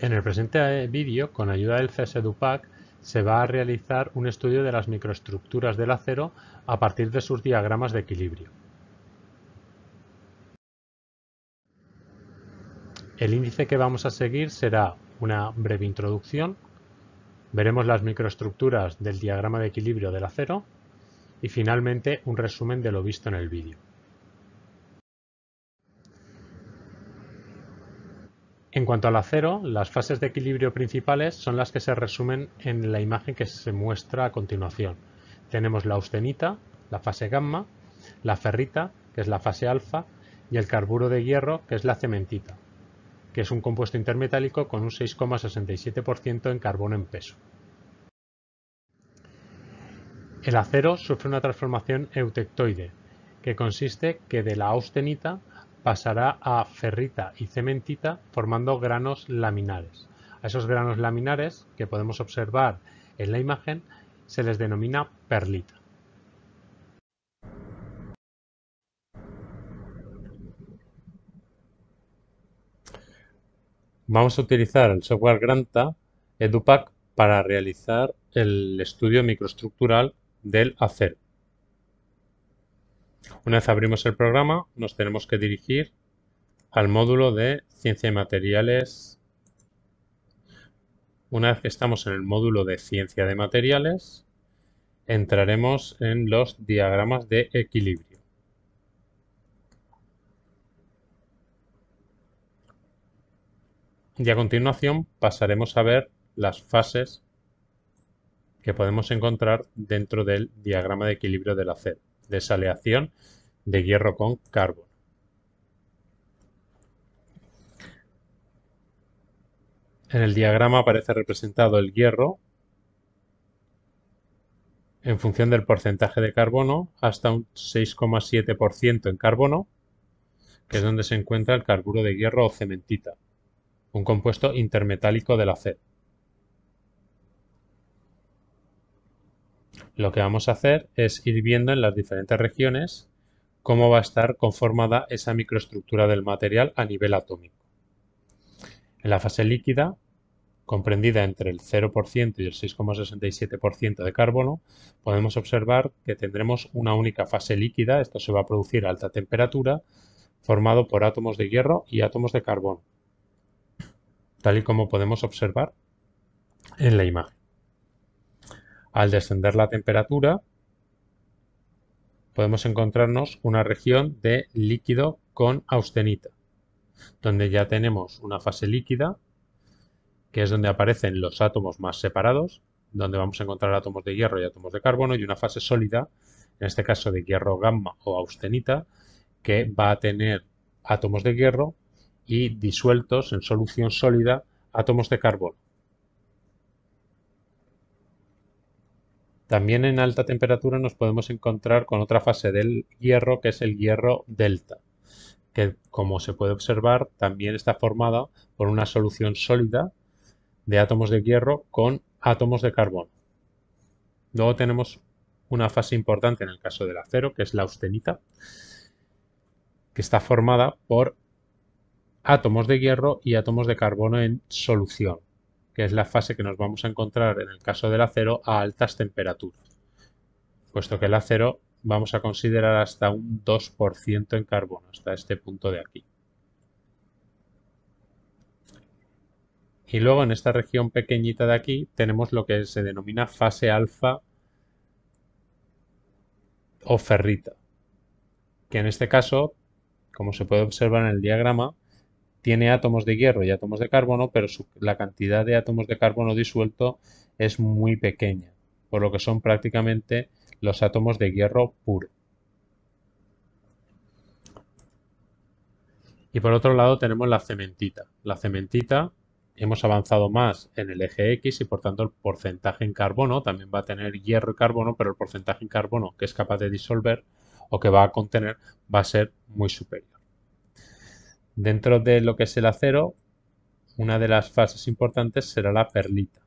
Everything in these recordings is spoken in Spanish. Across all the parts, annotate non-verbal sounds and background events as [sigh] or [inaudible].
En el presente eh, vídeo, con ayuda del CSDUPAC, se va a realizar un estudio de las microestructuras del acero a partir de sus diagramas de equilibrio. El índice que vamos a seguir será una breve introducción, veremos las microestructuras del diagrama de equilibrio del acero y finalmente un resumen de lo visto en el vídeo. En cuanto al acero, las fases de equilibrio principales son las que se resumen en la imagen que se muestra a continuación. Tenemos la austenita, la fase gamma, la ferrita, que es la fase alfa, y el carburo de hierro, que es la cementita, que es un compuesto intermetálico con un 6,67% en carbono en peso. El acero sufre una transformación eutectoide, que consiste que de la austenita pasará a ferrita y cementita formando granos laminares. A esos granos laminares que podemos observar en la imagen se les denomina perlita. Vamos a utilizar el software Granta EduPac para realizar el estudio microestructural del acero. Una vez abrimos el programa, nos tenemos que dirigir al módulo de Ciencia de Materiales. Una vez que estamos en el módulo de Ciencia de Materiales, entraremos en los diagramas de equilibrio. Y a continuación pasaremos a ver las fases que podemos encontrar dentro del diagrama de equilibrio del acero desaleación de hierro con carbono. En el diagrama aparece representado el hierro en función del porcentaje de carbono hasta un 6,7% en carbono, que es donde se encuentra el carburo de hierro o cementita, un compuesto intermetálico del acero. lo que vamos a hacer es ir viendo en las diferentes regiones cómo va a estar conformada esa microestructura del material a nivel atómico. En la fase líquida, comprendida entre el 0% y el 6,67% de carbono, podemos observar que tendremos una única fase líquida, esto se va a producir a alta temperatura, formado por átomos de hierro y átomos de carbono, tal y como podemos observar en la imagen. Al descender la temperatura, podemos encontrarnos una región de líquido con austenita, donde ya tenemos una fase líquida, que es donde aparecen los átomos más separados, donde vamos a encontrar átomos de hierro y átomos de carbono, y una fase sólida, en este caso de hierro gamma o austenita, que va a tener átomos de hierro y disueltos en solución sólida átomos de carbono. También en alta temperatura nos podemos encontrar con otra fase del hierro que es el hierro delta, que como se puede observar también está formada por una solución sólida de átomos de hierro con átomos de carbono. Luego tenemos una fase importante en el caso del acero, que es la austenita, que está formada por átomos de hierro y átomos de carbono en solución que es la fase que nos vamos a encontrar en el caso del acero a altas temperaturas, puesto que el acero vamos a considerar hasta un 2% en carbono, hasta este punto de aquí. Y luego en esta región pequeñita de aquí tenemos lo que se denomina fase alfa o ferrita, que en este caso, como se puede observar en el diagrama, tiene átomos de hierro y átomos de carbono, pero la cantidad de átomos de carbono disuelto es muy pequeña, por lo que son prácticamente los átomos de hierro puro. Y por otro lado tenemos la cementita. La cementita hemos avanzado más en el eje X y por tanto el porcentaje en carbono también va a tener hierro y carbono, pero el porcentaje en carbono que es capaz de disolver o que va a contener va a ser muy superior. Dentro de lo que es el acero, una de las fases importantes será la perlita.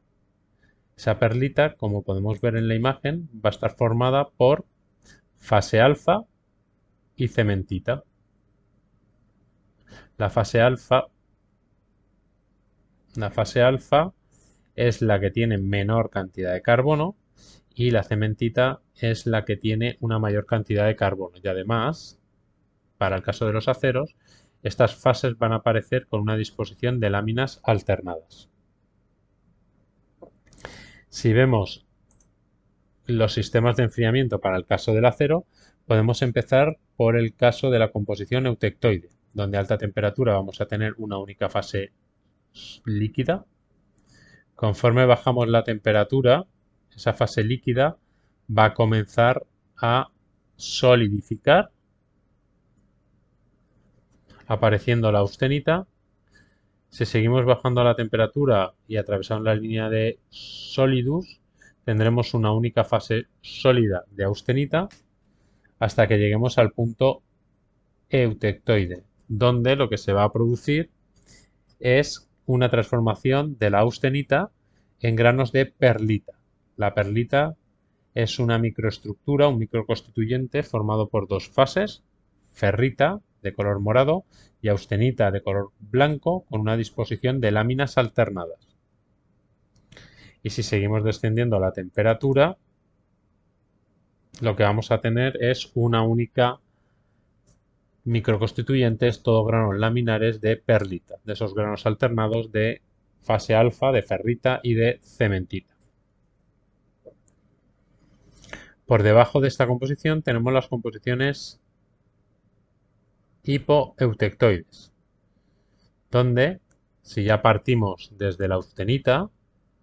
Esa perlita, como podemos ver en la imagen, va a estar formada por fase alfa y cementita. La fase alfa, la fase alfa es la que tiene menor cantidad de carbono y la cementita es la que tiene una mayor cantidad de carbono. Y además, para el caso de los aceros, estas fases van a aparecer con una disposición de láminas alternadas. Si vemos los sistemas de enfriamiento para el caso del acero, podemos empezar por el caso de la composición eutectoide, donde a alta temperatura vamos a tener una única fase líquida. Conforme bajamos la temperatura, esa fase líquida va a comenzar a solidificar apareciendo la austenita. Si seguimos bajando la temperatura y atravesando la línea de sólidos, tendremos una única fase sólida de austenita hasta que lleguemos al punto eutectoide, donde lo que se va a producir es una transformación de la austenita en granos de perlita. La perlita es una microestructura, un microconstituyente formado por dos fases, ferrita de color morado y austenita de color blanco con una disposición de láminas alternadas. Y si seguimos descendiendo la temperatura, lo que vamos a tener es una única microconstituyente, es todo granos laminares de perlita, de esos granos alternados de fase alfa, de ferrita y de cementita. Por debajo de esta composición tenemos las composiciones eutectoides, donde si ya partimos desde la austenita,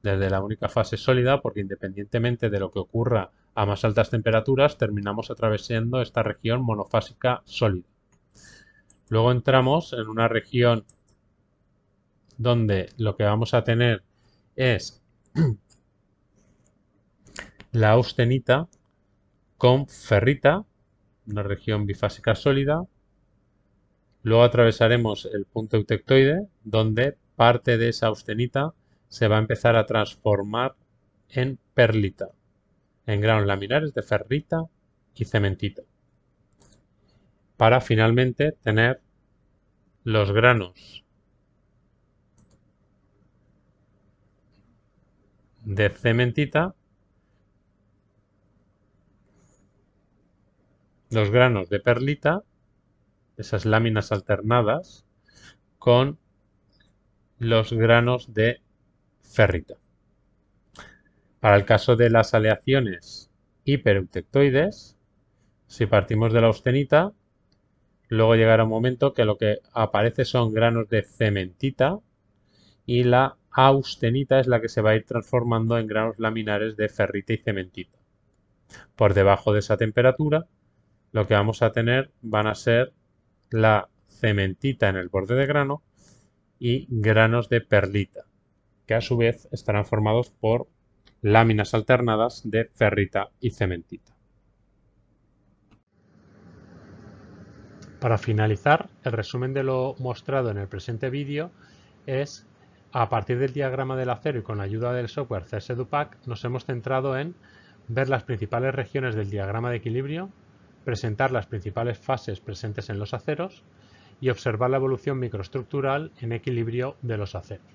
desde la única fase sólida, porque independientemente de lo que ocurra a más altas temperaturas, terminamos atravesando esta región monofásica sólida. Luego entramos en una región donde lo que vamos a tener es [clears throat] la austenita con ferrita, una región bifásica sólida, Luego atravesaremos el punto eutectoide, donde parte de esa austenita se va a empezar a transformar en perlita, en granos laminares de ferrita y cementita, para finalmente tener los granos de cementita, los granos de perlita esas láminas alternadas, con los granos de ferrita. Para el caso de las aleaciones hiperutectoides, si partimos de la austenita, luego llegará un momento que lo que aparece son granos de cementita y la austenita es la que se va a ir transformando en granos laminares de ferrita y cementita. Por debajo de esa temperatura, lo que vamos a tener van a ser la cementita en el borde de grano y granos de perlita, que a su vez estarán formados por láminas alternadas de ferrita y cementita. Para finalizar, el resumen de lo mostrado en el presente vídeo es, a partir del diagrama del acero y con ayuda del software CS Dupac, nos hemos centrado en ver las principales regiones del diagrama de equilibrio, presentar las principales fases presentes en los aceros y observar la evolución microestructural en equilibrio de los aceros.